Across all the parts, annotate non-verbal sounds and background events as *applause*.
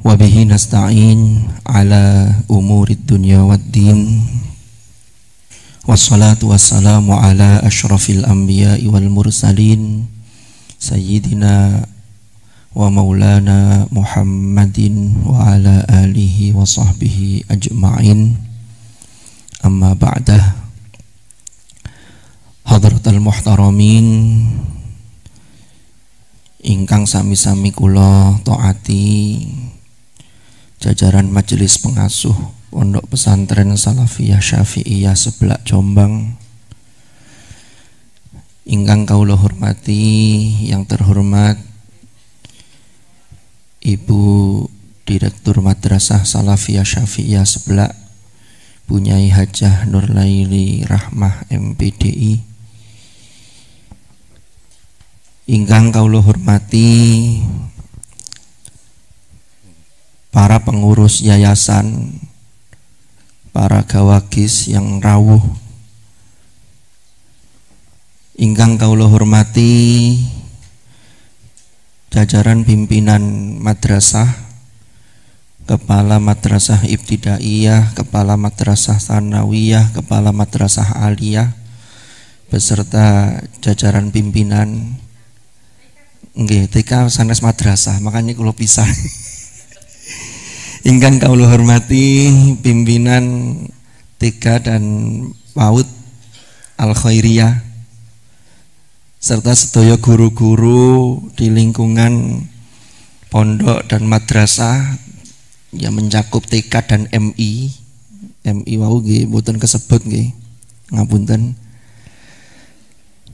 وبه نستعين على أمور الدنيا والدين والصلاة والسلام على أشرف الأنبياء والمرسلين سيدنا ومولانا محمد وعلى آله وصحبه أجمعين أما بعده حضرة المحترمين إن كان سامي سامي kula طاعتي jajaran majelis pengasuh Pondok Pesantren Salafiyah Syafi'iyah Sebelak Jombang Ingkang kaulah hormati yang terhormat Ibu Direktur Madrasah Salafiyah Syafi'iyah Sebelak Bunyai Hajah Laili Rahmah MPDI Ingkang kaulah hormati para pengurus yayasan, para gawagis yang rawuh. Ingkang kaulo hormati jajaran pimpinan madrasah, Kepala Madrasah Ibtidaiyah, Kepala Madrasah Sanawiyah, Kepala Madrasah Aliyah, beserta jajaran pimpinan Nggih, TK sanes madrasah, makanya kalau pisah. *laughs* Ingkang kau hormati pimpinan TK dan PAUD Al Khairiyah serta sedaya guru-guru di lingkungan pondok dan madrasah yang mencakup TK dan MI MI wau nggih mboten kesebut nggih ngapunten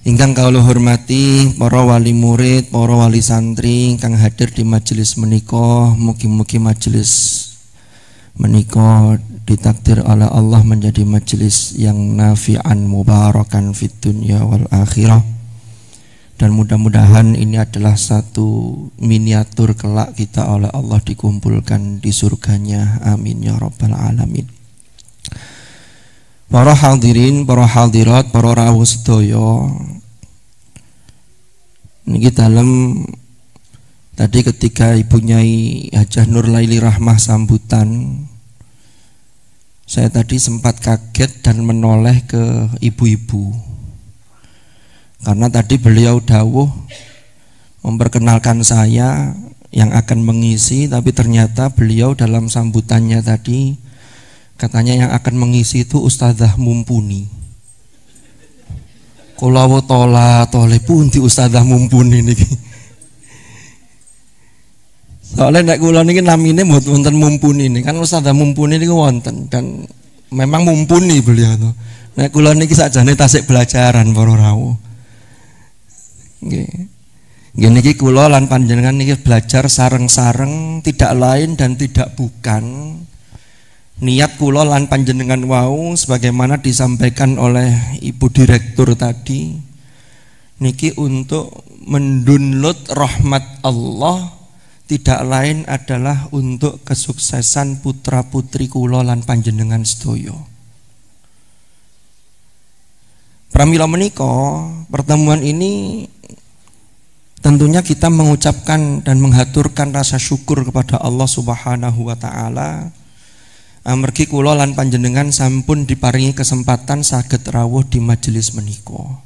Ingkang kalau hormati para wali murid, para wali santri ingkang hadir di majelis menika, mugi-mugi majelis menika ditakdir oleh Allah menjadi majelis yang nafi'an mubarakan fid dunya wal akhirah. Dan mudah-mudahan ini adalah satu miniatur kelak kita oleh Allah dikumpulkan di surganya. Amin ya rabbal alamin. Para hadirin, para hadirat, para rawuh sedaya, ini dalam tadi ketika Ibu Nyai Hajah Nur Laili Rahmah sambutan saya tadi sempat kaget dan menoleh ke ibu-ibu karena tadi beliau dawuh memperkenalkan saya yang akan mengisi tapi ternyata beliau dalam sambutannya tadi katanya yang akan mengisi itu Ustazah Mumpuni kulawo tola tole di ustazah mumpuni nih, Soalnya nek kula niki namine wonten mumpuni ini kan ustazah mumpuni niku wonten dan memang mumpuni beliau tuh. Nek kula niki sakjane tasik belajaran para rawuh. Nggih. Nggih niki kula lan panjenengan niki belajar sarang-sarang tidak lain dan tidak bukan niat kula lan panjenengan wau sebagaimana disampaikan oleh Ibu Direktur tadi niki untuk mendunlut rahmat Allah tidak lain adalah untuk kesuksesan putra-putri kula lan panjenengan sedaya. Pramila menika pertemuan ini tentunya kita mengucapkan dan menghaturkan rasa syukur kepada Allah Subhanahu wa taala amargi kula lan panjenengan sampun diparingi kesempatan saged rawuh di majelis menika.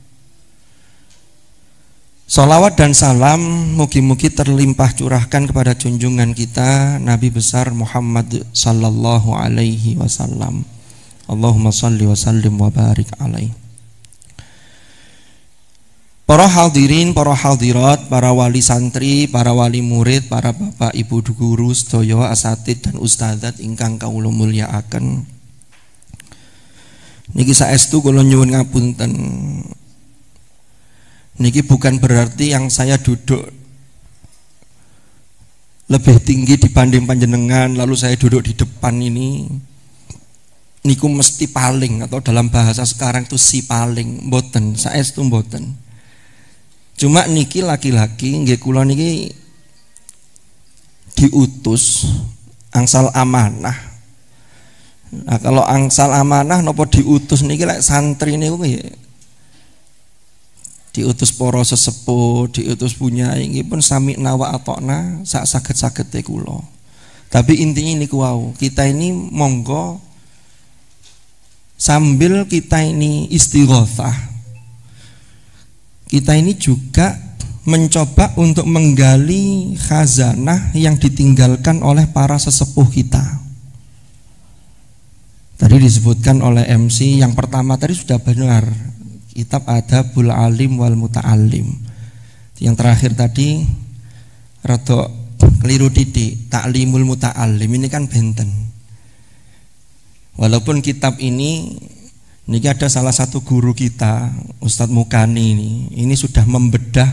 Salawat dan salam mugi-mugi terlimpah curahkan kepada junjungan kita Nabi besar Muhammad sallallahu alaihi wasallam. Allahumma salli wa sallim wa barik alaihi. Para hadirin, para hadirat, para wali santri, para wali murid, para bapak ibu guru, sedaya asatid dan ustadzat ingkang kawula mulyakaken. Niki saestu kula nyuwun ngapunten. Niki bukan berarti yang saya duduk lebih tinggi dibanding panjenengan lalu saya duduk di depan ini niku mesti paling atau dalam bahasa sekarang itu si paling boten saya mboten boten Cuma niki laki-laki nggih kula niki diutus angsal amanah. Nah, kalau angsal amanah nopo diutus niki lek like santri niku diutus para sesepuh, diutus punya ini pun sami nawa atokna sak saged-saged sakit kula. Tapi intinya ini wow, kita ini monggo sambil kita ini istighosah kita ini juga mencoba untuk menggali khazanah yang ditinggalkan oleh para sesepuh kita. Tadi disebutkan oleh MC yang pertama tadi sudah benar kitab ada bul Alim wal muta alim. Yang terakhir tadi rada keliru titik Taklimul muta alim ini kan benten. Walaupun kitab ini Niki ada salah satu guru kita, Ustadz Mukani ini, ini sudah membedah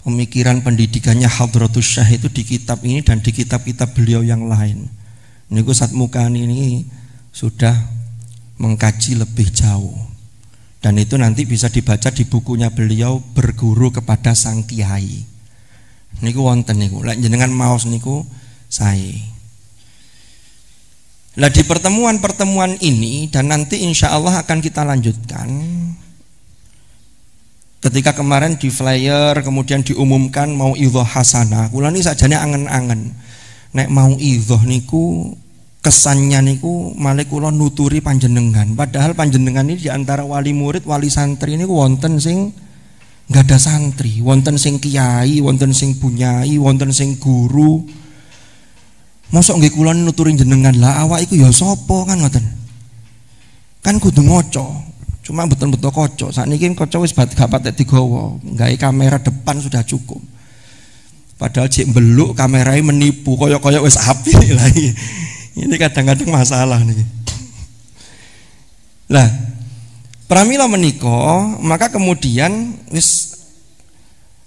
pemikiran pendidikannya Hadratus Syah itu di kitab ini dan di kitab-kitab beliau yang lain. Niku Ustadz Mukani ini sudah mengkaji lebih jauh. Dan itu nanti bisa dibaca di bukunya beliau berguru kepada sang kiai. Niku wonten niku, lek jenengan maos niku saya. Nah di pertemuan-pertemuan ini dan nanti insya Allah akan kita lanjutkan Ketika kemarin di flyer kemudian diumumkan mau idhoh hasana Kulah ini sajanya angen-angen Nek mau idhoh niku kesannya niku malikulah nuturi panjenengan Padahal panjenengan ini diantara wali murid, wali santri ini wonten sing Gak ada santri Wonten sing kiai, wonten sing bunyai, wonten sing guru Mosok nggih kula nuturing jenengan lah awak iku ya sapa kan ngoten. Kan kudu ngoco. Cuma betul-betul kocok. Saat ini kocok wis bat gak patek digawa. kamera depan sudah cukup. Padahal cek beluk kamerai e menipu koyok-koyok wis api *laughs* lagi. Ini kadang-kadang masalah nih. Lah, pramila menikoh maka kemudian wis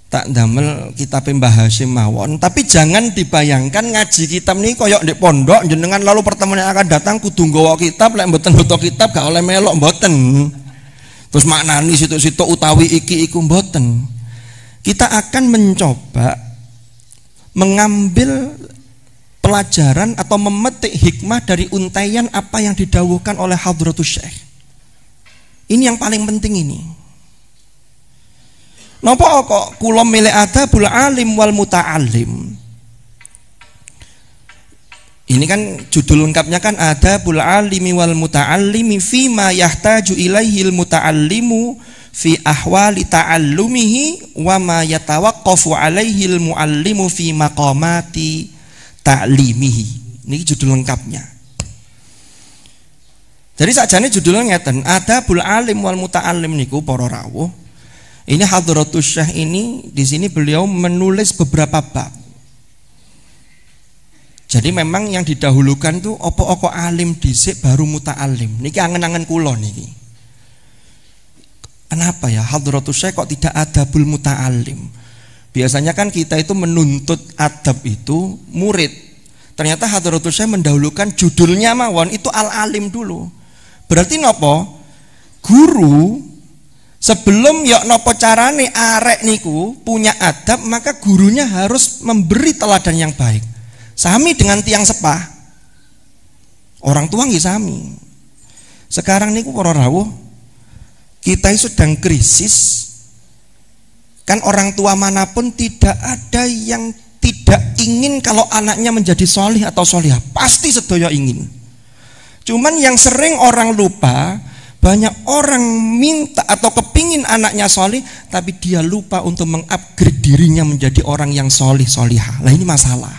tak damel kita Mbah mawon tapi jangan dibayangkan ngaji kitab nih koyok di pondok jenengan lalu pertemuan yang akan datang kudu nggawa kitab lek mboten kitab gak oleh melok mboten terus maknani situ-situ utawi iki iku mboten kita akan mencoba mengambil pelajaran atau memetik hikmah dari untayan apa yang didawuhkan oleh Hadratus Syekh ini yang paling penting ini Napa kok kula milih adabul alim wal muta alim. Ini kan judul lengkapnya kan ada bula alimi wal muta muta'allimi fima yahtaju ilaihil muta'allimu fi ahwali ta'allumihi wa ma yatawaqqafu alaihil muallimu fi maqamati ta'limihi. Ini judul lengkapnya. Jadi sajane judulnya ngeten, ada bula Alim wal muta alim niku pororawo. Ini Hadratus Syekh ini di sini beliau menulis beberapa bab. Jadi memang yang didahulukan tuh opo-opo alim dhisik baru muta alim. Niki angen-angen kula niki. Kenapa ya Hadratus Syekh kok tidak ada bul muta alim? Biasanya kan kita itu menuntut adab itu murid. Ternyata Hadratus Syekh mendahulukan judulnya mawon itu al alim dulu. Berarti nopo? Guru Sebelum yok ya nopo carane arek niku punya adab maka gurunya harus memberi teladan yang baik. Sami dengan tiang sepah. Orang tua nggih sami. Sekarang niku para rawuh kita sedang krisis. Kan orang tua manapun tidak ada yang tidak ingin kalau anaknya menjadi solih atau solihah. Pasti sedoyo ingin. Cuman yang sering orang lupa, banyak orang minta atau kepingin anaknya solih, tapi dia lupa untuk mengupgrade dirinya menjadi orang yang solih solihah. Nah ini masalah.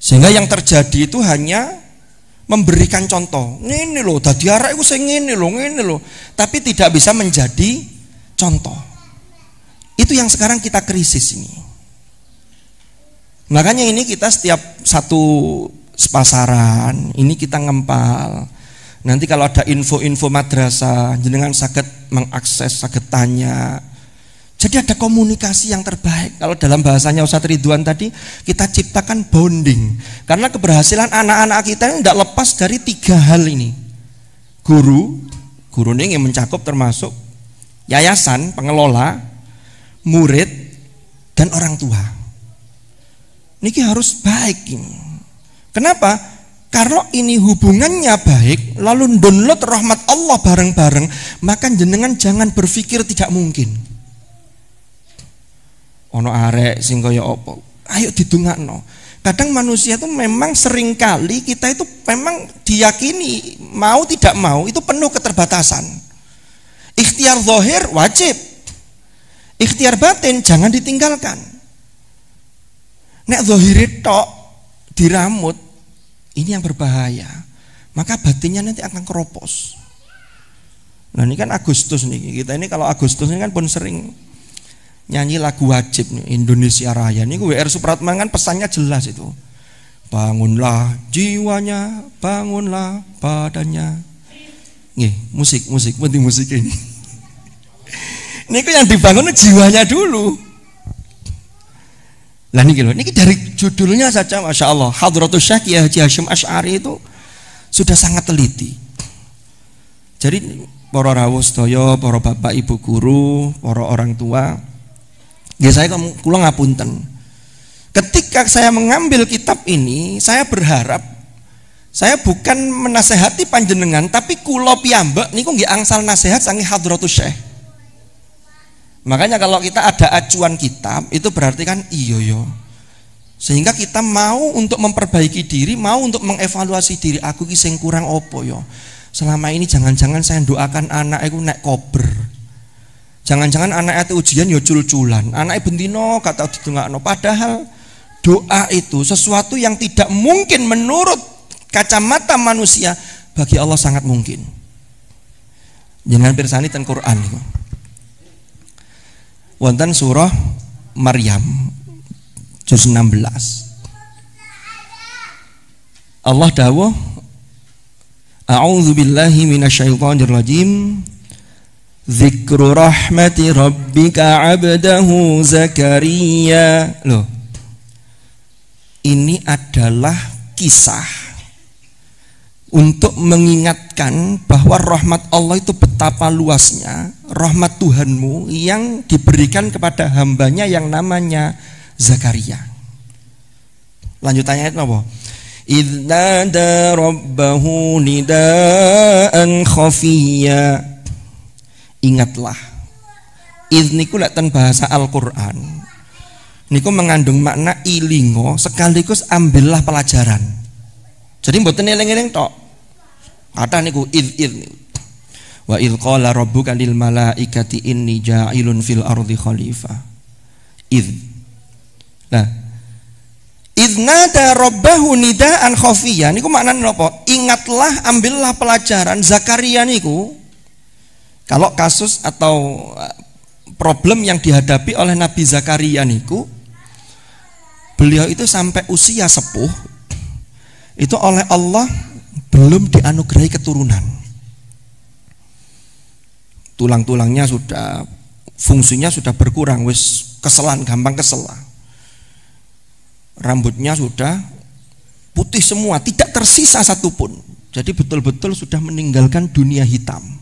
Sehingga yang terjadi itu hanya memberikan contoh. Ini loh, tadi arah itu saya ini loh, ini loh. Tapi tidak bisa menjadi contoh. Itu yang sekarang kita krisis ini. Makanya ini kita setiap satu sepasaran, ini kita ngempal. Nanti kalau ada info-info madrasah, jenengan sakit mengakses, sakit tanya. Jadi ada komunikasi yang terbaik. Kalau dalam bahasanya Ustadz Ridwan tadi, kita ciptakan bonding. Karena keberhasilan anak-anak kita ini tidak lepas dari tiga hal ini. Guru, guru ini yang mencakup termasuk yayasan, pengelola, murid, dan orang tua. Niki harus baik. Kenapa? Kalau ini hubungannya baik, lalu download rahmat Allah bareng-bareng, maka jenengan jangan berpikir tidak mungkin. Ono arek sing kaya opo, Ayo didungakno. Kadang manusia itu memang seringkali kita itu memang diyakini mau tidak mau itu penuh keterbatasan. Ikhtiar zahir wajib. Ikhtiar batin jangan ditinggalkan. Nek zahir tok diramut ini yang berbahaya. Maka batinnya nanti akan keropos. Nah ini kan Agustus nih kita ini kalau Agustus ini kan pun sering nyanyi lagu wajib nih Indonesia Raya. Ini WR Supratman kan pesannya jelas itu. Bangunlah jiwanya, bangunlah badannya. Nih musik musik penting musik ini. Ini *laughs* yang dibangun jiwanya dulu. Lah niki lho, niki dari judulnya saja Masya Allah Hadratus Syekh Haji Hashim Ash'ari itu sudah sangat teliti jadi para rawuh sedaya, para bapak ibu guru, para orang tua ya saya kula ngapunten ketika saya mengambil kitab ini saya berharap saya bukan menasehati panjenengan tapi kula piyambak niku nggih angsal nasihat sange hadratus syekh Makanya kalau kita ada acuan kitab itu berarti kan iyo yo. Sehingga kita mau untuk memperbaiki diri, mau untuk mengevaluasi diri aku ki sing kurang opo yo. Selama ini jangan-jangan saya doakan anak aku naik kober. Jangan-jangan anak itu ujian yo cul-culan. Anak kata kata tau no padahal doa itu sesuatu yang tidak mungkin menurut kacamata manusia bagi Allah sangat mungkin. Jangan bersani tentang Quran wonten surah Maryam juz 16 Allah dawuh A'udzu billahi minasyaitonir rajim Zikru rahmati rabbika 'abdahu Zakaria Loh Ini adalah kisah untuk mengingatkan bahwa rahmat Allah itu betapa luasnya rahmat Tuhanmu yang diberikan kepada hambanya yang namanya Zakaria lanjutannya itu apa? Idnada rabbahu nidaan khafiya Ingatlah Idniku latan bahasa Al-Quran Niku mengandung makna ilingo sekaligus ambillah pelajaran jadi buat ini eling tok Kata niku id id Wa id qala rabbuka lil malaikati inni ja'ilun fil ardi khalifah. Id. Nah, Idnada robbahu nidaan khafiyya Niku mana nopo Ingatlah, ambillah pelajaran Zakaria niku Kalau kasus atau eh, problem yang dihadapi oleh Nabi Zakaria niku Beliau itu sampai usia sepuh Itu oleh Allah belum dianugerahi keturunan. Tulang-tulangnya sudah fungsinya sudah berkurang, wis keselan gampang kesel. Rambutnya sudah putih semua, tidak tersisa satupun. Jadi betul-betul sudah meninggalkan dunia hitam.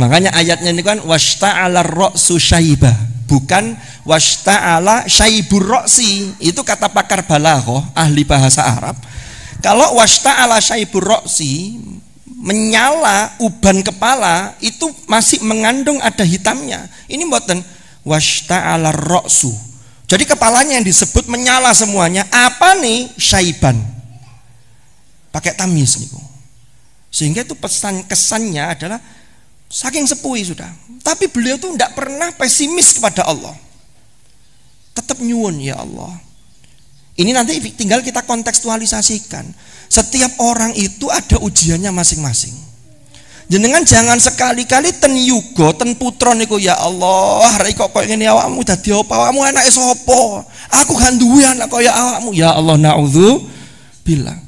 Makanya ayatnya ini kan wasta'ala ra'su syaiba, bukan wasta'ala syaibur ra'si. Itu kata pakar balaghah, ahli bahasa Arab. Kalau wasta'ala syaibur ra'si menyala uban kepala itu masih mengandung ada hitamnya. Ini mboten wasta'ala ra'su. Jadi kepalanya yang disebut menyala semuanya. Apa nih syaiban? Pakai tamis nih. Sehingga itu pesan kesannya adalah Saking sepui sudah. Tapi beliau tuh tidak pernah pesimis kepada Allah. Tetap nyuwun ya Allah. Ini nanti tinggal kita kontekstualisasikan. Setiap orang itu ada ujiannya masing-masing. Jenengan jangan sekali-kali ten yugo, ten putra niku ya Allah, hari kok kok ngene awakmu dadi apa awakmu anak sapa? Aku gak duwe anak kaya awakmu. Ya Allah naudzu bilang.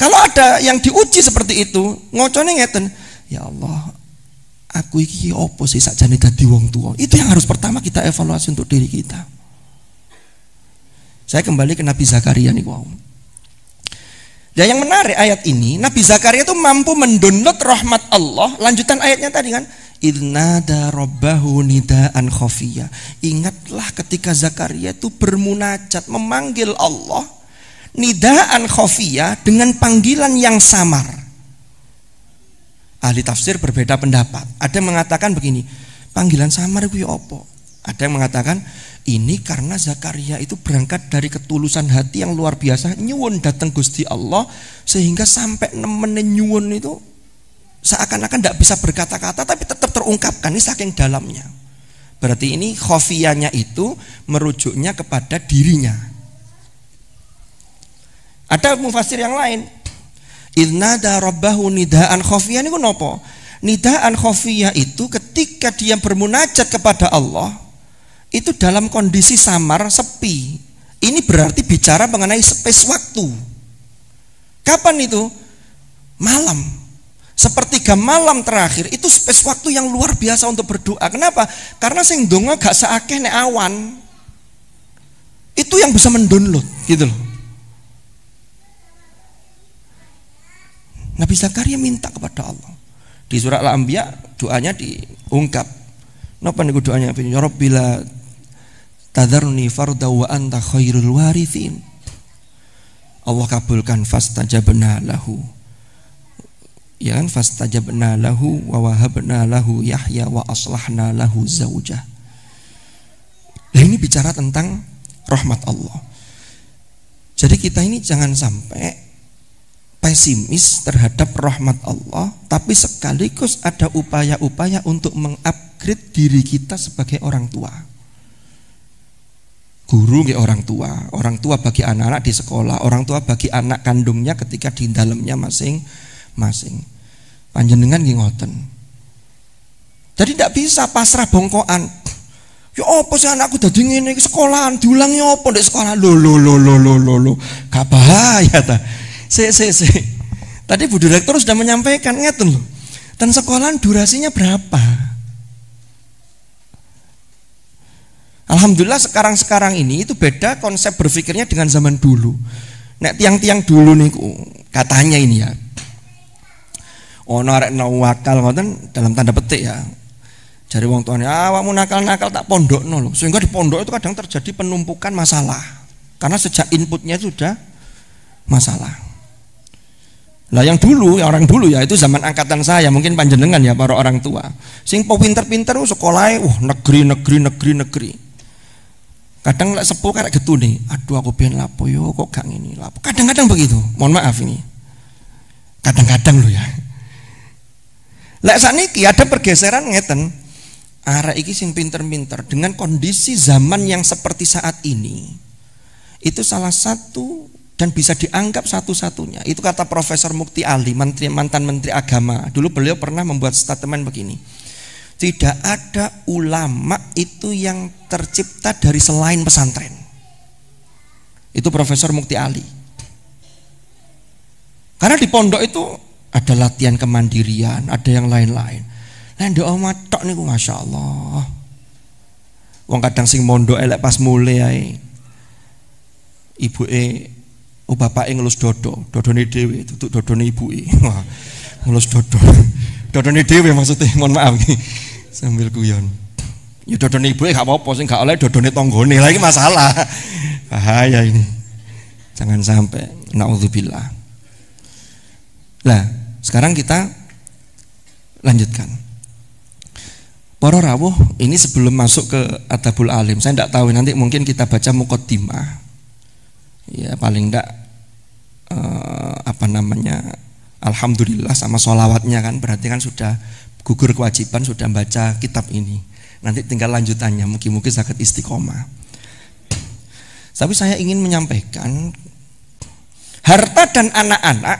Kalau ada yang diuji seperti itu, ngocone ngeten, ya Allah, aku iki opo sih sakjane dadi wong tua itu yang harus pertama kita evaluasi untuk diri kita saya kembali ke Nabi Zakaria nih wow dan yang menarik ayat ini Nabi Zakaria itu mampu mendownload rahmat Allah lanjutan ayatnya tadi kan Idnada robbahu nidaan Khofiya. Ingatlah ketika Zakaria itu bermunajat Memanggil Allah Nidaan Khofiya dengan panggilan yang samar ahli tafsir berbeda pendapat. Ada yang mengatakan begini, panggilan samar itu opo. Ya Ada yang mengatakan ini karena Zakaria itu berangkat dari ketulusan hati yang luar biasa nyuwun datang Gusti Allah sehingga sampai nemen nyuwun itu seakan-akan tidak bisa berkata-kata tapi tetap terungkapkan ini saking dalamnya. Berarti ini khofianya itu merujuknya kepada dirinya. Ada mufasir yang lain, Idnada rabbahu nidaan khofiyah ini nopo? Nidaan khofiyah itu ketika dia bermunajat kepada Allah itu dalam kondisi samar sepi. Ini berarti bicara mengenai space waktu. Kapan itu? Malam. Sepertiga malam terakhir itu space waktu yang luar biasa untuk berdoa. Kenapa? Karena sing donga gak seakeh nek awan. Itu yang bisa mendownload gitu loh. Nabi Zakaria minta kepada Allah. Di surat Al-Anbiya doanya diungkap. Napa niku doanya Ya Rabbila tadharni farda wa anta khairul warithin. Allah kabulkan fastajabna lahu. Ya kan fastajabna lahu wa wahabna lahu Yahya wa aslahna lahu zaujah. Nah, ini bicara tentang rahmat Allah. Jadi kita ini jangan sampai pesimis terhadap rahmat Allah, tapi sekaligus ada upaya-upaya untuk mengupgrade diri kita sebagai orang tua. Guru nggih orang tua, orang tua bagi anak-anak di sekolah, orang tua bagi anak kandungnya ketika di dalamnya masing-masing. Panjenengan nggih ngoten. Jadi tidak bisa pasrah bongkoan. Ya apa sih anakku jadi ini sekolahan diulangi apa di sekolah? Lo lo lo lo lo lo. kabah bahaya ta si, si, si. Tadi Bu Direktur sudah menyampaikan, ngeten loh. Dan sekolah durasinya berapa? Alhamdulillah sekarang-sekarang ini itu beda konsep berpikirnya dengan zaman dulu. Nek tiang-tiang dulu nih katanya ini ya. Ono arek wakal ngoten dalam tanda petik ya. Jadi wong tuane, ah, awakmu nakal-nakal tak pondokno lho. Sehingga di pondok itu kadang terjadi penumpukan masalah. Karena sejak inputnya sudah masalah. Lah yang dulu, yang orang dulu ya itu zaman angkatan saya, mungkin panjenengan ya para orang tua. Sing po pinter-pinter oh, sekolah, wah negeri negeri negeri negeri. Kadang lek sepuh kayak gitu nih, aduh aku pengen lapo yo kok gak ini lapo. Kadang-kadang begitu. Mohon maaf ini. Kadang-kadang lo ya. saat ini ada pergeseran ngeten. arah iki sing pinter-pinter dengan kondisi zaman yang seperti saat ini. Itu salah satu dan bisa dianggap satu-satunya. Itu kata Profesor Mukti Ali, menteri, mantan Menteri Agama. Dulu beliau pernah membuat statement begini. Tidak ada ulama itu yang tercipta dari selain pesantren. Itu Profesor Mukti Ali. Karena di pondok itu ada latihan kemandirian, ada yang lain-lain. Lain nah, doa matok nih, masya Allah. Wong kadang sing mondok elek pas mulai ibu e Oh bapak yang ngelus dodo, dewi dhewe, tutuk dodone ibu *laughs* Wah, ngelus dodo. *laughs* Dodone dewi maksudnya, mohon maaf nih. Sambil guyon. Ya dodone ibu gak apa-apa, sing gak oleh dodone tonggo Lah lagi masalah. *laughs* Bahaya ini. Jangan sampai naudzubillah. Nah sekarang kita lanjutkan. Para rawuh ini sebelum masuk ke Atabul Alim, saya tidak tahu nanti mungkin kita baca Mukotima Ya paling tidak eh, apa namanya alhamdulillah sama sholawatnya kan berarti kan sudah gugur kewajiban sudah baca kitab ini nanti tinggal lanjutannya mungkin-mungkin sakit istiqomah tapi saya ingin menyampaikan harta dan anak-anak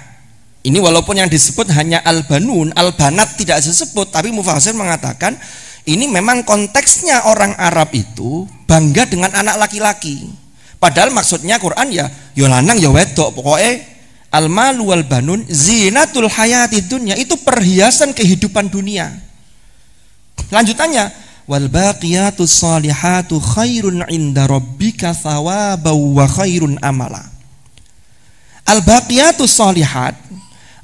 ini walaupun yang disebut hanya albanun albanat tidak disebut, tapi mufasir mengatakan ini memang konteksnya orang Arab itu bangga dengan anak laki-laki. Padahal maksudnya Quran ya yo ya lanang ya wedok pokoknya al malu wal banun zinatul hayati dunya itu perhiasan kehidupan dunia. Lanjutannya wal baqiyatus salihatu khairun inda rabbika thawabaw wa khairun amala. Al baqiyatus salihat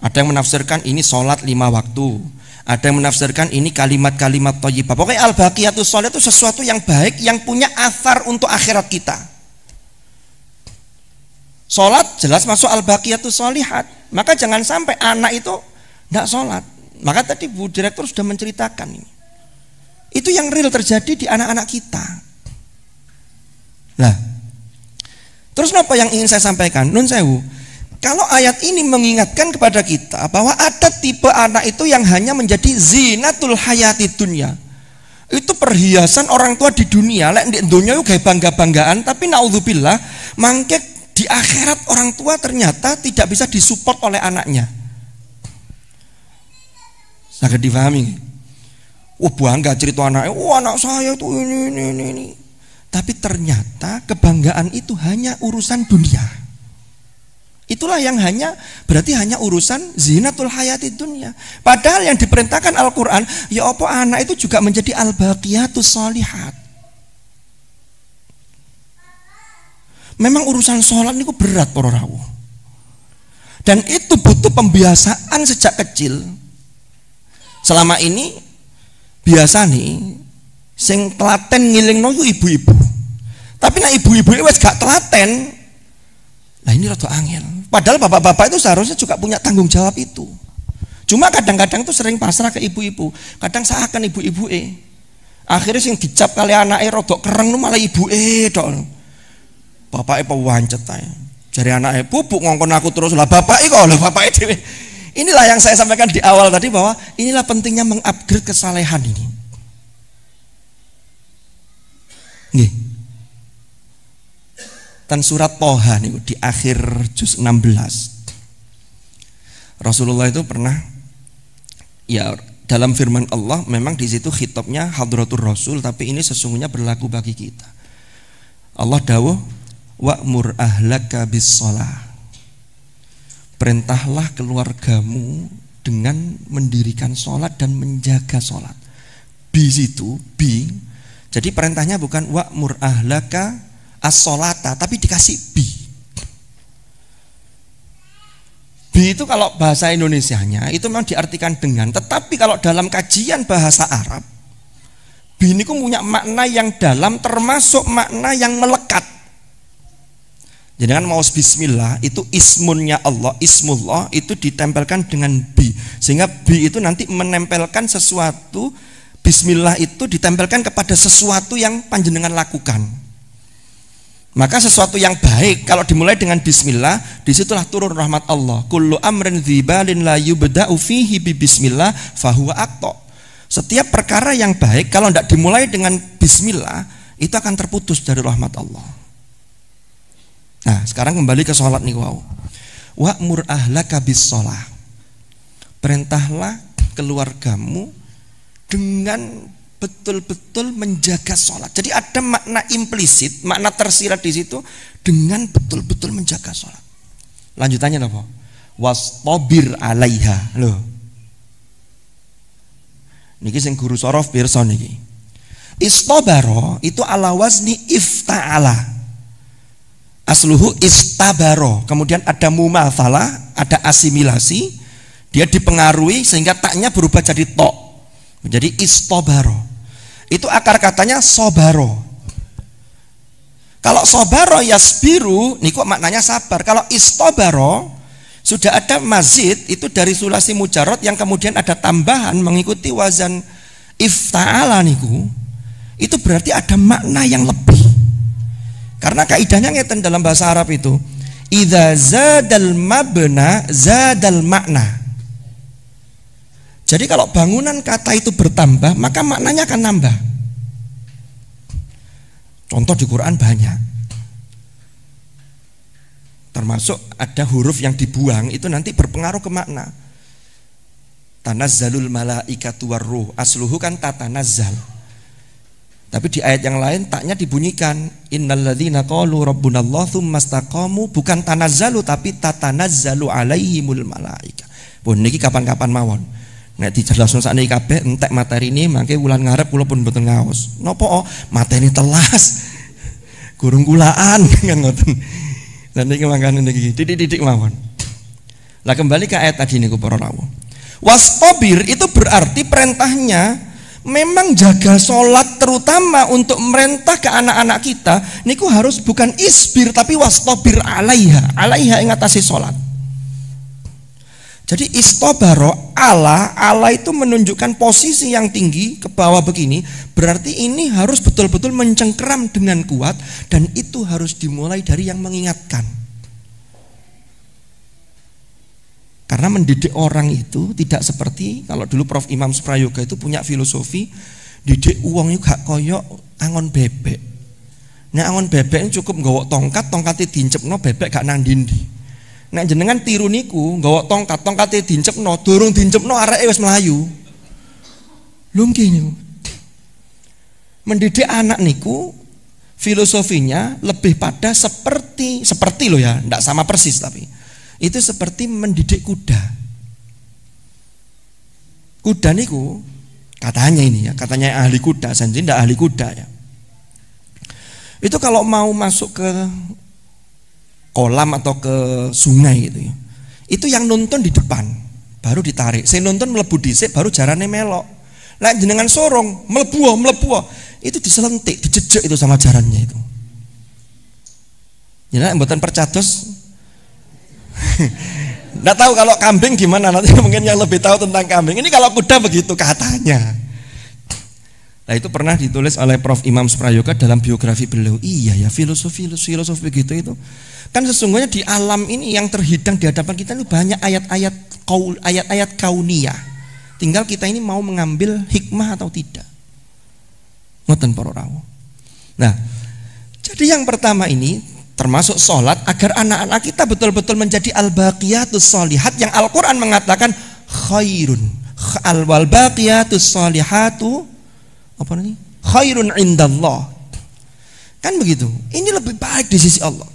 ada yang menafsirkan ini solat lima waktu ada yang menafsirkan ini kalimat-kalimat thayyibah. pokoknya al-baqiyatus itu sesuatu yang baik yang punya athar untuk akhirat kita Sholat jelas masuk al-baqiyatus solihat. Maka jangan sampai anak itu tidak sholat. Maka tadi Bu Direktur sudah menceritakan ini. Itu yang real terjadi di anak-anak kita. Nah, terus apa yang ingin saya sampaikan? Nun sewu, kalau ayat ini mengingatkan kepada kita bahwa ada tipe anak itu yang hanya menjadi zinatul hayati dunia. Itu perhiasan orang tua di dunia, lek di dunia itu bangga-banggaan, tapi naudzubillah mangkek akhirat orang tua ternyata tidak bisa disupport oleh anaknya. Sangat dipahami. Wah oh, bangga cerita anaknya, wah oh, anak saya itu ini, ini, ini, Tapi ternyata kebanggaan itu hanya urusan dunia. Itulah yang hanya berarti hanya urusan zinatul hayati dunia. Padahal yang diperintahkan Al-Qur'an, ya apa anak itu juga menjadi al-baqiyatus solihat Memang urusan sholat itu berat para rawuh. Dan itu butuh pembiasaan sejak kecil. Selama ini biasa nih sing telaten ngiling noyu ibu-ibu. Tapi nah ibu-ibu wes gak telaten. Nah ini rada angin Padahal bapak-bapak itu seharusnya juga punya tanggung jawab itu. Cuma kadang-kadang tuh sering pasrah ke ibu-ibu. Kadang seakan ibu-ibu eh. Akhirnya sing dicap kali anak eh rodok kereng lu malah ibu eh dong. Bapak ibu pewancet aja. anak ibu pupuk ngongkon aku terus. Lah bapak ibu lah bapak ibu Inilah yang saya sampaikan di awal tadi bahwa inilah pentingnya mengupgrade kesalehan ini. Nih. dan surat Toha nih di akhir juz 16. Rasulullah itu pernah ya dalam firman Allah memang di situ khitabnya hadratur rasul tapi ini sesungguhnya berlaku bagi kita. Allah dawuh wa'mur ahlaka bis Perintahlah keluargamu dengan mendirikan sholat dan menjaga sholat. Bi situ, bi. Jadi perintahnya bukan wa'mur ahlaka as -sholata, tapi dikasih bi. Bi itu kalau bahasa Indonesianya itu memang diartikan dengan, tetapi kalau dalam kajian bahasa Arab, bi ini punya makna yang dalam termasuk makna yang melekat. Jenengan mau bismillah itu ismunnya Allah, ismullah itu ditempelkan dengan bi. Sehingga bi itu nanti menempelkan sesuatu bismillah itu ditempelkan kepada sesuatu yang panjenengan lakukan. Maka sesuatu yang baik kalau dimulai dengan bismillah, disitulah turun rahmat Allah. Kullu amrin dzibalin la yubda'u fihi bi bismillah fahuwa akto. Setiap perkara yang baik kalau tidak dimulai dengan bismillah, itu akan terputus dari rahmat Allah. Nah, sekarang kembali ke sholat nih wow. mur ahlaka bis sholat. Perintahlah keluargamu dengan betul-betul menjaga sholat. Jadi ada makna implisit, makna tersirat di situ dengan betul-betul menjaga sholat. Lanjutannya apa? tobir alaiha. Loh. Niki sing guru sorof birson niki. Istobaro itu ala wazni ifta'ala. Asluhu istabaro. Kemudian ada mumathalah, ada asimilasi. Dia dipengaruhi sehingga taknya berubah jadi tok. Menjadi istobaro. Itu akar katanya sobaro. Kalau sobaro yasbiru, niku maknanya sabar. Kalau istobaro, sudah ada mazid itu dari sulasi mujarot yang kemudian ada tambahan mengikuti wazan ifta'ala niku. Itu berarti ada makna yang lebih karena kaidahnya ngeten dalam bahasa Arab itu. Idza zadal mabna zadal makna. Jadi kalau bangunan kata itu bertambah, maka maknanya akan nambah. Contoh di Quran banyak. Termasuk ada huruf yang dibuang itu nanti berpengaruh ke makna. Tanazzalul malaikatu warruh. Asluhu kan tatanazzal. Tapi di ayat yang lain taknya dibunyikan innalladzina qalu rabbunallah tsumastaqamu bukan tanazzalu tapi tatanazzalu alaihimul malaika. Pun niki kapan-kapan mawon. Nek dijelasno sakniki kabeh entek materi ini mangke wulan ngarep kula pun mboten ngaos. Napa oh, materi telas. *laughs* Gurung gulaan *laughs* kan ngoten. Dan niki mangkane niki titik-titik mawon. Lah kembali ke ayat tadi niku para rawuh. Wastabir itu berarti perintahnya memang jaga sholat terutama untuk merentah ke anak-anak kita niku harus bukan isbir tapi wastobir alaiha alaiha ingatasi sholat jadi istobaro ala ala itu menunjukkan posisi yang tinggi ke bawah begini berarti ini harus betul-betul mencengkeram dengan kuat dan itu harus dimulai dari yang mengingatkan Karena mendidik orang itu tidak seperti kalau dulu Prof Imam Suprayoga itu punya filosofi didik uang itu gak koyok angon bebek. Nah angon bebek cukup gawok tongkat, tongkatnya dincep no bebek gak nang dindi. Nah jenengan tiru niku gawok tongkat, tongkatnya dincep no, durung dincep no arah ewes melayu. Lungki nih, Mendidik anak niku filosofinya lebih pada seperti seperti lo ya, ndak sama persis tapi itu seperti mendidik kuda. Kuda niku katanya ini ya, katanya ahli kuda, saya tidak ahli kuda ya. Itu kalau mau masuk ke kolam atau ke sungai gitu ya. Itu yang nonton di depan baru ditarik. Saya nonton melebu dhisik baru jarane melok. Lah jenengan sorong melebu oh, melebu oh. itu diselentik, dijejek itu sama jarannya itu. Jenengan buatan percados tidak *laughs* tahu kalau kambing gimana nanti *laughs* mungkin yang lebih tahu tentang kambing. Ini kalau kuda begitu katanya. Nah itu pernah ditulis oleh Prof. Imam Suprayoga dalam biografi beliau. Iya ya filosofi filosofi begitu itu. Kan sesungguhnya di alam ini yang terhidang di hadapan kita itu banyak ayat-ayat kaul ayat-ayat kaunia. Tinggal kita ini mau mengambil hikmah atau tidak. Ngoten para Nah, jadi yang pertama ini termasuk sholat agar anak-anak kita betul-betul menjadi al-baqiyatus sholihat yang Al-Quran mengatakan khairun al-wal baqiyatus sholihatu apa ini khairun indallah kan begitu ini lebih baik di sisi Allah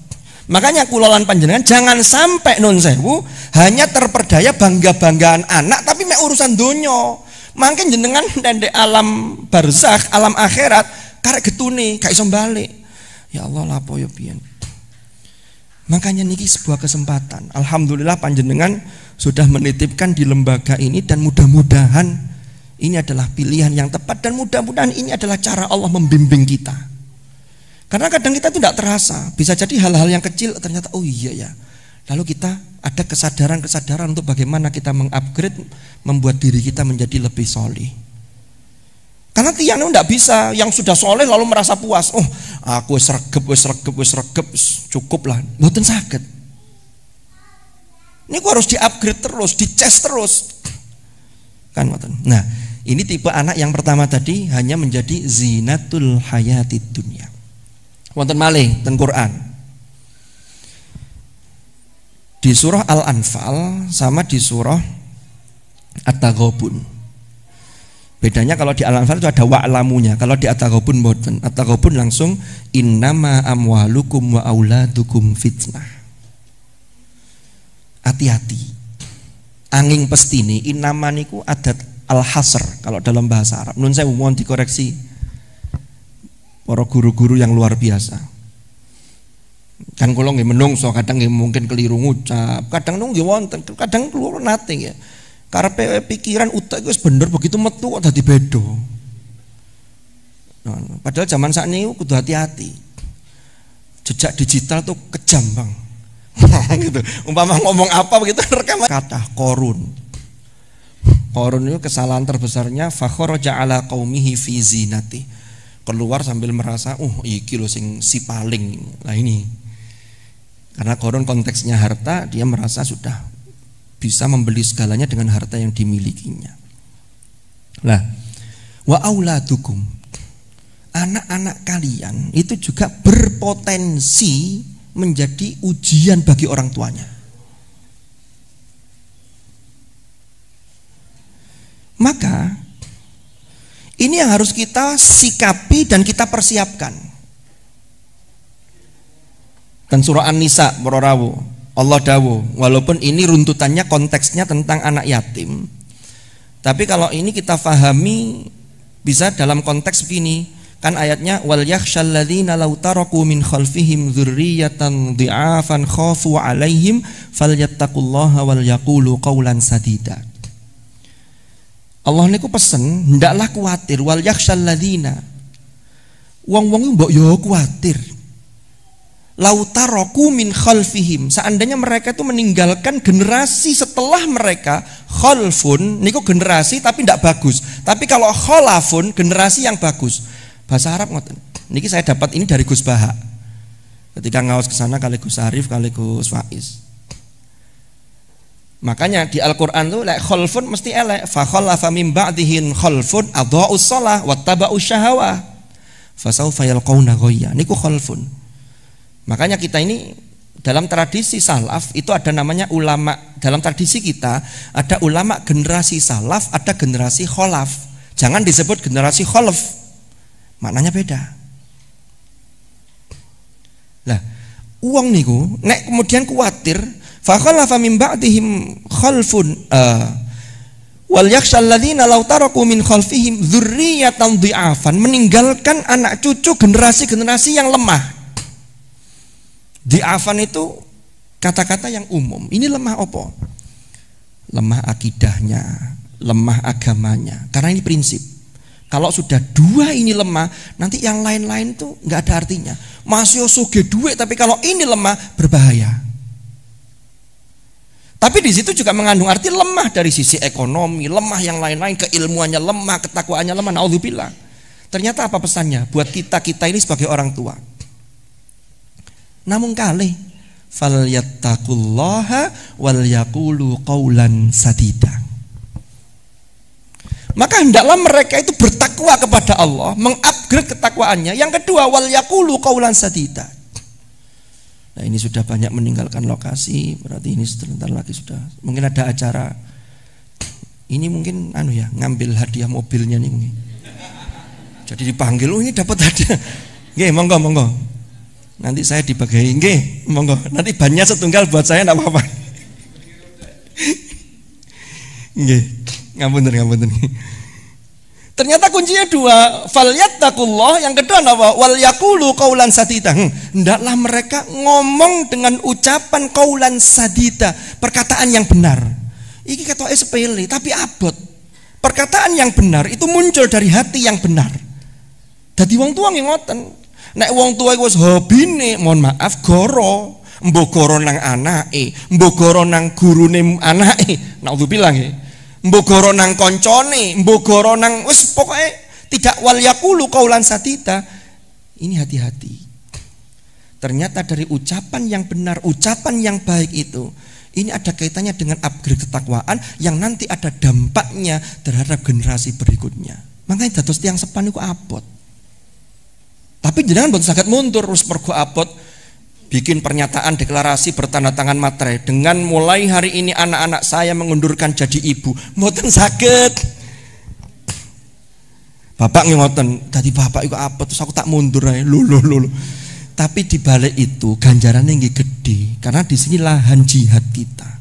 makanya kulalan panjenengan jangan sampai non sewu hanya terperdaya bangga-banggaan anak tapi me urusan dunia makin jenengan *laughs* dan di alam barzakh alam akhirat karek getune kayak iso balik ya Allah lapo yo ya Makanya niki sebuah kesempatan. Alhamdulillah panjenengan sudah menitipkan di lembaga ini dan mudah-mudahan ini adalah pilihan yang tepat dan mudah-mudahan ini adalah cara Allah membimbing kita. Karena kadang kita tidak terasa, bisa jadi hal-hal yang kecil ternyata oh iya ya. Lalu kita ada kesadaran-kesadaran untuk bagaimana kita mengupgrade membuat diri kita menjadi lebih solid. Karena tiang itu tidak bisa. Yang sudah soleh lalu merasa puas. Oh, aku sergep, sergep, sergep, cukup lah. Bukan sakit. Ini gua harus di-upgrade terus, di-chest terus. Kan, Nah, ini tipe anak yang pertama tadi hanya menjadi zinatul hayati dunia. Wonten malih teng Quran. Di surah Al-Anfal sama di surah At-Taghabun. Bedanya kalau di al-anfal itu ada wa'lamunya. Kalau di at-taghabun mboten. At-taghabun langsung innama amwalukum wa auladukum fitnah. Hati-hati. Angin pestini innama niku adat al-hasr kalau dalam bahasa Arab. Nun saya mohon dikoreksi para guru-guru yang luar biasa. Kan kula nggih menungso kadang mungkin keliru ngucap, kadang nunggu wonten, kadang keluar nate ya. Karena pikiran utak itu bener begitu metu kok dadi bedo. Nah, nah, padahal zaman saat ini kudu hati-hati. Jejak digital tuh kejam bang. *laughs* gitu. Umpama ngomong apa begitu rekaman kata korun. Korun itu kesalahan terbesarnya fakhor ja'ala qaumihi fi zinati. Keluar sambil merasa, "Uh, iki lo sing si paling." Lah ini. Karena korun konteksnya harta, dia merasa sudah bisa membeli segalanya dengan harta yang dimilikinya. Nah, wa auladukum. Anak-anak kalian itu juga berpotensi menjadi ujian bagi orang tuanya. Maka ini yang harus kita sikapi dan kita persiapkan. Dan surah An-Nisa, Mororawo, Allah dawo walaupun ini runtutannya konteksnya tentang anak yatim tapi kalau ini kita fahami bisa dalam konteks begini kan ayatnya wal yakhshalladzina law taraku min khalfihim dzurriyatan dhi'afan khafu 'alaihim falyattaqullaha wal yaqulu qawlan sadida Allah niku pesen ndaklah kuatir wal yakhshalladzina wong-wong mbok yo kuatir lautaroku min khalfihim seandainya mereka itu meninggalkan generasi setelah mereka khalfun niku generasi tapi tidak bagus tapi kalau khalafun generasi yang bagus bahasa Arab ngoten niki saya dapat ini dari Gus Baha ketika ngawas ke sana kali Gus Arif kali Gus Faiz makanya di Al-Qur'an tuh lek khalfun mesti elek fa khalafa min ba'dihin khalfun adha'us shalah wattaba'us syahawah fasaufa yalqauna ghayya niku khalfun Makanya kita ini dalam tradisi salaf itu ada namanya ulama. Dalam tradisi kita ada ulama generasi salaf, ada generasi kholaf. Jangan disebut generasi kholaf. Maknanya beda. Lah, uang niku nek kemudian kuatir fakhalafa min ba'dihim khalfun uh, wal yakhshalladzina law taraku min khalfihim dzurriyyatan dhi'afan meninggalkan anak cucu generasi-generasi yang lemah di afan itu kata-kata yang umum. Ini lemah opo? Lemah akidahnya, lemah agamanya. Karena ini prinsip. Kalau sudah dua ini lemah, nanti yang lain-lain tuh nggak ada artinya. Masih suge duit, tapi kalau ini lemah berbahaya. Tapi di situ juga mengandung arti lemah dari sisi ekonomi, lemah yang lain-lain, keilmuannya lemah, ketakwaannya lemah. Naudzubillah. Ternyata apa pesannya buat kita kita ini sebagai orang tua? Namun kali, fal yattaqullaha wal yaqulu qawlan sadida. Maka hendaklah mereka itu bertakwa kepada Allah, mengupgrade ketakwaannya. Yang kedua, wal yakulu kaulan sadita. Nah, ini sudah banyak meninggalkan lokasi, berarti ini sebentar lagi sudah mungkin ada acara. Ini mungkin anu ya, ngambil hadiah mobilnya nih mungkin. Jadi dipanggil, oh ini dapat hadiah. Nggih, monggo monggo. Nanti saya dibagi nggih, monggo. Nanti banyak setunggal buat saya enggak apa-apa. Nggih. Ngapunten, ngapunten. Ternyata kuncinya dua. Fal yattaqullah yang kedua apa? Wal yaqulu qaulan sadida. Hendaklah hmm, mereka ngomong dengan ucapan qaulan sadida, perkataan yang benar. Iki ketoke sepele tapi abot. Perkataan yang benar itu muncul dari hati yang benar. Jadi wong yang ngoten. Nek wong tua iku wis hobine, mohon maaf goro. Mbok goro nang anake, mbok goro nang gurune anake. Naudzubillah nggih. Mbok goro nang koncone, mbok goro nang wis pokoke tidak wal yaqulu qaulan satita. Ini hati-hati. Ternyata dari ucapan yang benar, ucapan yang baik itu ini ada kaitannya dengan upgrade ketakwaan yang nanti ada dampaknya terhadap generasi berikutnya. Makanya dados tiang sepan itu abot. Tapi jenengan buat sakit mundur terus pergo abot bikin pernyataan deklarasi bertanda tangan materai dengan mulai hari ini anak-anak saya mengundurkan jadi ibu mboten sakit bapak ngoten tadi bapak itu apa terus aku tak mundur aja lo lo lo. tapi dibalik itu ganjarannya nggih gede karena di sini lahan jihad kita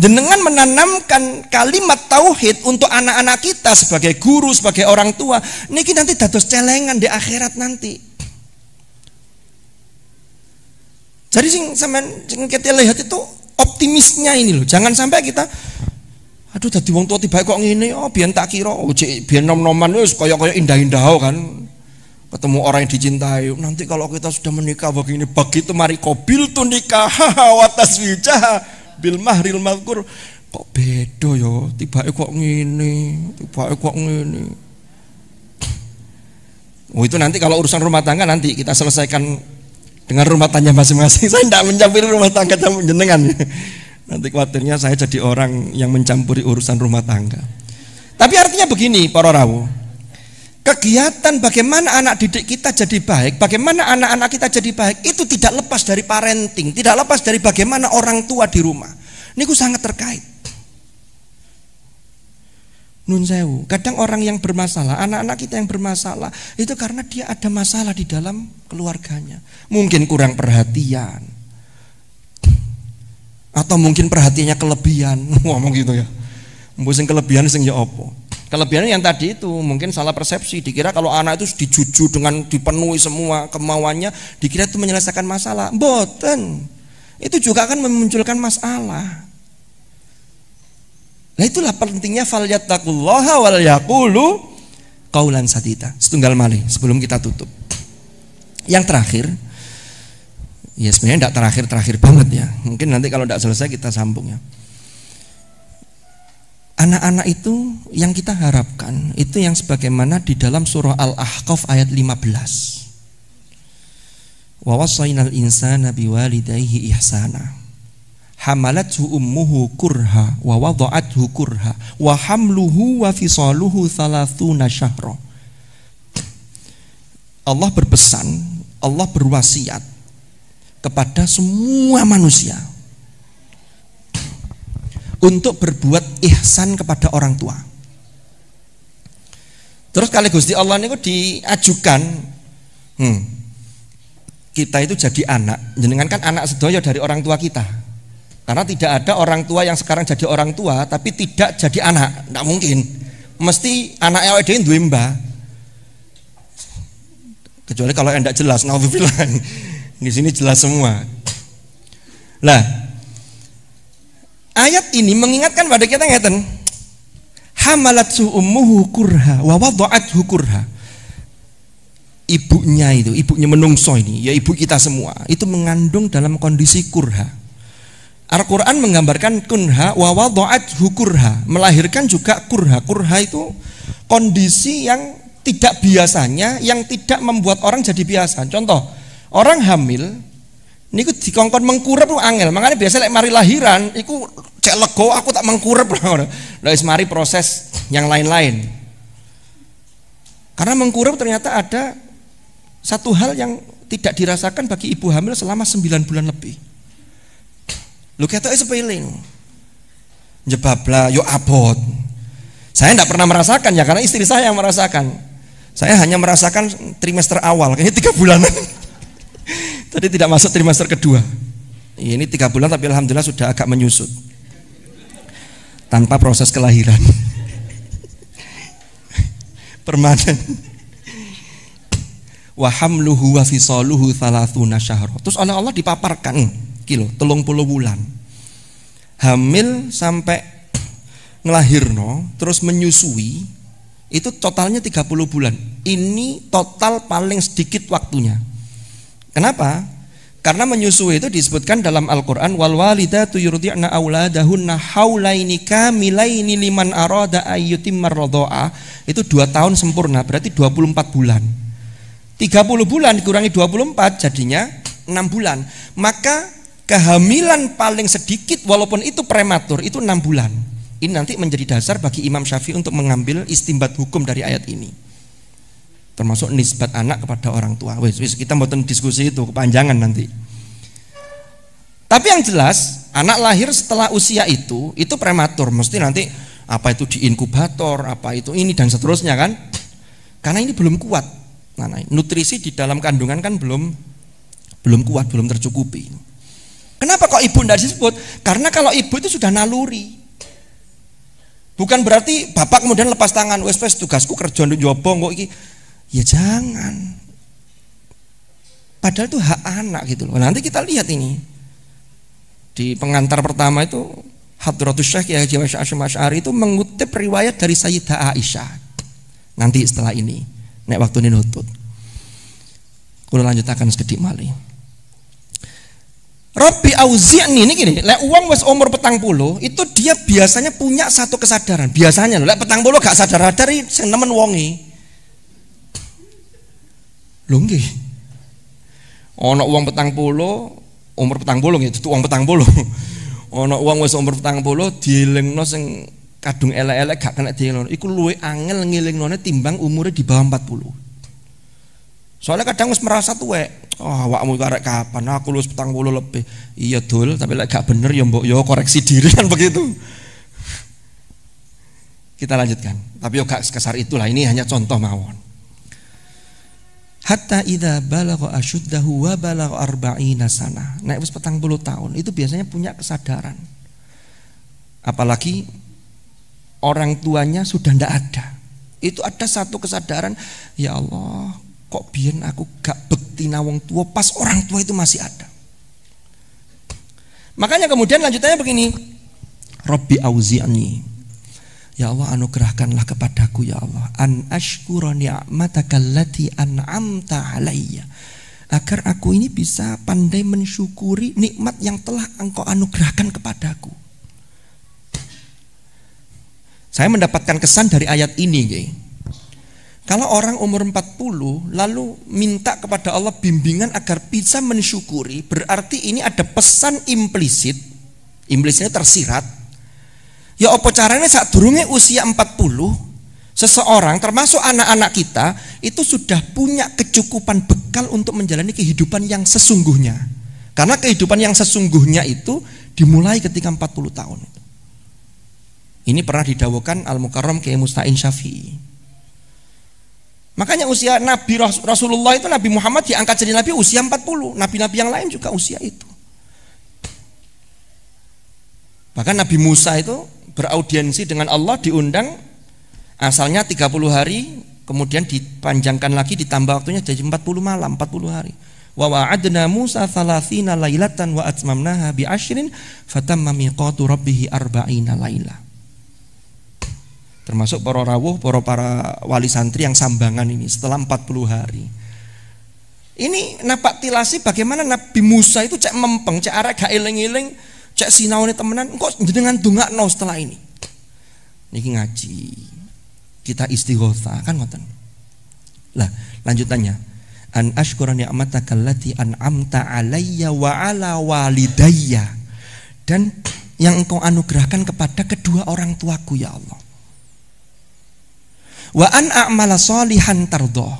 Jenengan menanamkan kalimat tauhid untuk anak-anak kita sebagai guru, sebagai orang tua. Niki nanti dados celengan di akhirat nanti. Jadi sing sampean sing kita lihat itu optimisnya ini loh. Jangan sampai kita aduh dadi wong tua tiba kok ngene oh biar tak kira oh biyen biar nom-noman wis kaya-kaya indah-indah kan. Ketemu orang yang dicintai. Nanti kalau kita sudah menikah begini begitu mari kobil tuh nikah *laughs* watas wijah bil mahril mazkur kok beda ya tiba kok ngene tiba kok ngene Oh itu nanti kalau urusan rumah tangga nanti kita selesaikan dengan rumah tangga masing-masing. *laughs* Saya tidak mencampuri rumah tangga campur jenengan. Nanti khawatirnya saya jadi orang yang mencampuri urusan rumah tangga. Tapi artinya begini para rawu kegiatan bagaimana anak didik kita jadi baik, bagaimana anak-anak kita jadi baik, itu tidak lepas dari parenting, tidak lepas dari bagaimana orang tua di rumah. Ini ku sangat terkait. Nun sewu, kadang orang yang bermasalah, anak-anak kita yang bermasalah, itu karena dia ada masalah di dalam keluarganya. Mungkin kurang perhatian. Atau mungkin perhatiannya kelebihan, *laughs* ngomong gitu ya. mungkin kelebihan sing ya apa? Kelebihan yang tadi itu mungkin salah persepsi, dikira kalau anak itu dijuju dengan dipenuhi semua kemauannya, dikira itu menyelesaikan masalah. Boten. Itu juga akan memunculkan masalah. Nah itulah pentingnya falyattaqullaha wal yaqulu qaulan sadida. Setunggal malih sebelum kita tutup. Yang terakhir, ya sebenarnya tidak terakhir-terakhir banget ya. Mungkin nanti kalau tidak selesai kita sambung ya. Anak-anak itu yang kita harapkan itu yang sebagaimana di dalam surah Al-Ahqaf ayat 15. Wa wasainal insana biwalidayhi ihsana. Hamalathu ummuhu kurha wa wada'athu kurha wa hamluhu wa fisaluhu thalathuna syahra. Allah berpesan, Allah berwasiat kepada semua manusia untuk berbuat ihsan kepada orang tua. Terus kali Gusti Allah niku diajukan hmm, kita itu jadi anak. Jenengan kan anak sedoyo dari orang tua kita. Karena tidak ada orang tua yang sekarang jadi orang tua tapi tidak jadi anak, tidak mungkin. Mesti anak yang ada duwe mbah. Kecuali kalau yang tidak jelas, nah, *laughs* Di sini jelas semua. Lah, Ayat ini mengingatkan pada kita ngeten. Hamalat su ummuhu kurha wa wada'at hukurha. Ibunya itu, ibunya menungso ini, ya ibu kita semua, itu mengandung dalam kondisi kurha. Al-Quran menggambarkan kunha wa wada'at hukurha, melahirkan juga kurha. Kurha itu kondisi yang tidak biasanya, yang tidak membuat orang jadi biasa. Contoh, orang hamil niku dikongkon mengkurep lu angel. Makanya biasa lek mari lahiran iku cek lego aku tak mengkurep lah mari proses yang lain-lain karena mengkurep ternyata ada satu hal yang tidak dirasakan bagi ibu hamil selama 9 bulan lebih lu kata sepiling jebabla yo abot saya tidak pernah merasakan ya karena istri saya yang merasakan saya hanya merasakan trimester awal kayaknya tiga bulan. *laughs* tadi tidak masuk trimester kedua ini tiga bulan tapi alhamdulillah sudah agak menyusut tanpa proses kelahiran. Permanen. wahamluhu wa fisaluhu thalathuna syahra. Terus oleh Allah dipaparkan kilo telung puluh bulan. Hamil sampai ngelahirno terus menyusui itu totalnya 30 bulan. Ini total paling sedikit waktunya. Kenapa? Karena menyusui itu disebutkan dalam Al-Qur'an wal walidatu yurdi'na auladahunna haulaini kamilaini liman arada ayyutimmar radha'a. Itu 2 tahun sempurna, berarti 24 bulan. 30 bulan dikurangi 24 jadinya 6 bulan. Maka kehamilan paling sedikit walaupun itu prematur itu 6 bulan. Ini nanti menjadi dasar bagi Imam Syafi'i untuk mengambil istimbat hukum dari ayat ini termasuk nisbat anak kepada orang tua. Wes, wis kita mau diskusi itu kepanjangan nanti. Tapi yang jelas, anak lahir setelah usia itu itu prematur, mesti nanti apa itu di inkubator, apa itu ini dan seterusnya kan? Karena ini belum kuat. Nah, nah nutrisi di dalam kandungan kan belum belum kuat, belum tercukupi. Kenapa kok ibu tidak disebut? Karena kalau ibu itu sudah naluri, Bukan berarti bapak kemudian lepas tangan, wes wes tugasku kerja untuk jobong kok iki. Ya jangan. Padahal itu hak anak gitu loh. Nanti kita lihat ini. Di pengantar pertama itu Hadratus Syekh Kiai Haji Hasyim Asy'ari itu mengutip riwayat dari Sayyidah Aisyah. Nanti setelah ini, nek waktu ini nutut. Kulo lanjutakan sekedik mali. Robbi auzi'ni ini gini, lek uang wes umur petang puluh itu dia biasanya punya satu kesadaran. Biasanya lek petang puluh gak sadar-sadar seneng wongi. Lho nggih. uang petang 40 umur petang 40 uang petang 40. Ono uang wes umur petang dieling dielingno sing kadung elek-elek gak kena dielingno. Iku luwe angel ngelingnone timbang umurnya di bawah 40. Soalnya kadang wes merasa tuwek. Oh, awakmu iku kapan? Aku lulus petang puluh lebih. Iya, Dul, tapi lek gak bener ya mbok yo ya koreksi diri kan *laughs* begitu. Kita lanjutkan. Tapi yo gak sekesar itulah, ini hanya contoh mawon hatta idza balagha asyuddahu wa balagha arba'ina sana. naik wis petang puluh tahun itu biasanya punya kesadaran. Apalagi orang tuanya sudah ndak ada. Itu ada satu kesadaran, ya Allah, kok biar aku gak bekti wong tua pas orang tua itu masih ada. Makanya kemudian lanjutannya begini. Robbi auzi'ni Ya Allah anugerahkanlah kepadaku ya Allah an ashkura ni'mataka allati an'amta alayya agar aku ini bisa pandai mensyukuri nikmat yang telah engkau anugerahkan kepadaku. Saya mendapatkan kesan dari ayat ini, geng. Kalau orang umur 40 lalu minta kepada Allah bimbingan agar bisa mensyukuri, berarti ini ada pesan implisit, implisitnya tersirat Ya apa caranya saat durungnya usia 40 Seseorang termasuk anak-anak kita itu sudah punya kecukupan bekal untuk menjalani kehidupan yang sesungguhnya. Karena kehidupan yang sesungguhnya itu dimulai ketika 40 tahun. Ini pernah didawakan Al-Mukarram ke Mustain Syafi'i. Makanya usia Nabi Rasulullah itu Nabi Muhammad diangkat jadi Nabi usia 40. Nabi-nabi yang lain juga usia itu. Bahkan Nabi Musa itu beraudiensi dengan Allah diundang asalnya 30 hari kemudian dipanjangkan lagi ditambah waktunya jadi 40 malam 40 hari wa wa'adna Musa thalathina lailatan wa atmamnaha bi ashrin fatamma miqatu rabbih 40 laila termasuk para rawuh, para para wali santri yang sambangan ini setelah 40 hari ini napak tilasi bagaimana Nabi Musa itu cek mempeng, cek arek gak eling-eling cek sinaune temenan kok jenengan no setelah ini niki ngaji kita istighosa kan ngoten lah lanjutannya an ashkura ni'mataka allati an'amta alayya wa ala walidayya dan yang engkau anugerahkan kepada kedua orang tuaku ya Allah wa an a'mala solihan tardoh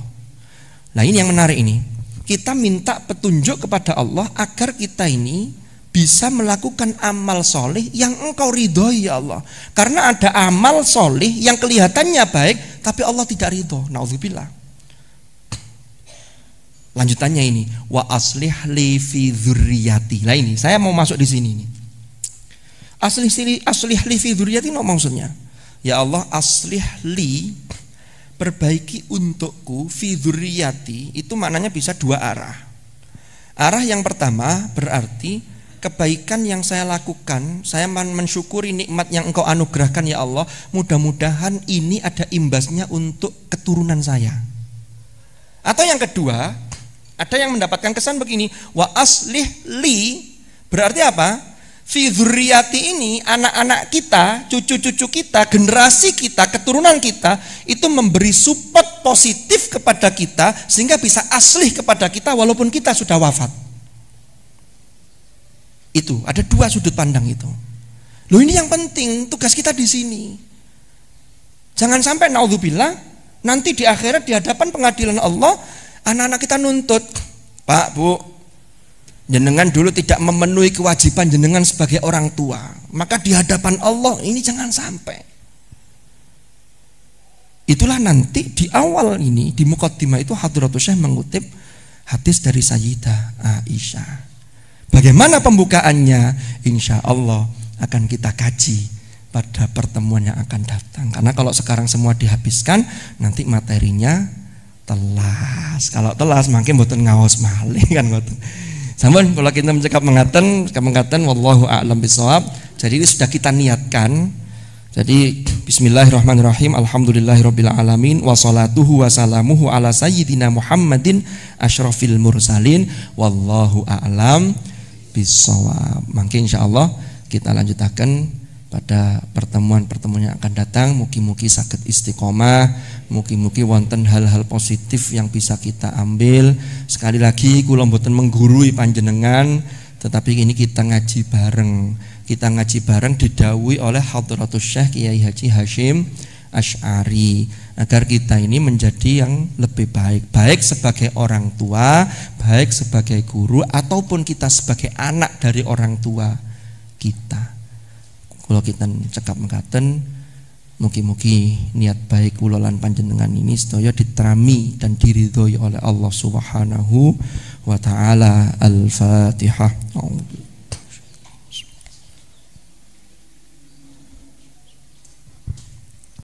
nah ini yang menarik ini kita minta petunjuk kepada Allah agar kita ini bisa melakukan amal soleh yang engkau ridhoi ya Allah. Karena ada amal soleh yang kelihatannya baik, tapi Allah tidak ridho. Naudzubillah. Lanjutannya ini, wa aslih li fi dzurriyyati. Nah ini, saya mau masuk di sini ini Aslih li aslih li fi dzurriyyati no maksudnya. Ya Allah, aslih li perbaiki untukku fi dzurriyyati itu maknanya bisa dua arah. Arah yang pertama berarti kebaikan yang saya lakukan, saya mensyukuri nikmat yang engkau anugerahkan ya Allah, mudah-mudahan ini ada imbasnya untuk keturunan saya. Atau yang kedua, ada yang mendapatkan kesan begini, wa aslih li berarti apa? Fidriyati ini anak-anak kita, cucu-cucu kita, generasi kita, keturunan kita itu memberi support positif kepada kita sehingga bisa aslih kepada kita walaupun kita sudah wafat. Itu ada dua sudut pandang itu. Loh ini yang penting, tugas kita di sini. Jangan sampai naudzubillah nanti di akhirat di hadapan pengadilan Allah anak-anak kita nuntut, Pak, Bu, jenengan dulu tidak memenuhi kewajiban jenengan sebagai orang tua. Maka di hadapan Allah ini jangan sampai. Itulah nanti di awal ini di mukaddimah itu Hadratus Syekh mengutip hadis dari Sayyidah Aisyah. Bagaimana pembukaannya? Insya Allah akan kita kaji pada pertemuan yang akan datang. Karena kalau sekarang semua dihabiskan, nanti materinya telas. Kalau telas, makin buatan ngawas maling kan buatan. Sampun kalau kita mengatakan, kita mengatakan wallahu a'lam bisawab. Jadi ini sudah kita niatkan. Jadi bismillahirrahmanirrahim. Alhamdulillahirobbilalamin. wassalatuhu wassalamuhu ala sayyidina Muhammadin asyrafil mursalin wallahu a'lam bisawab. mungkin insya Allah kita lanjutkan pada pertemuan-pertemuan yang akan datang mugi-mugi sakit istiqomah mugi-mugi wonten hal-hal positif yang bisa kita ambil sekali lagi kula mboten menggurui panjenengan tetapi ini kita ngaji bareng kita ngaji bareng didawi oleh Hadratus Syekh Kiai Haji Hashim Ash'ari agar kita ini menjadi yang lebih baik, baik sebagai orang tua, baik sebagai guru, ataupun kita sebagai anak dari orang tua kita. Kalau kita cekap mengatakan mugi-mugi niat baik ulolan panjenengan ini sedaya diterami dan diridhoi oleh Allah Subhanahu wa taala. Al-Fatihah.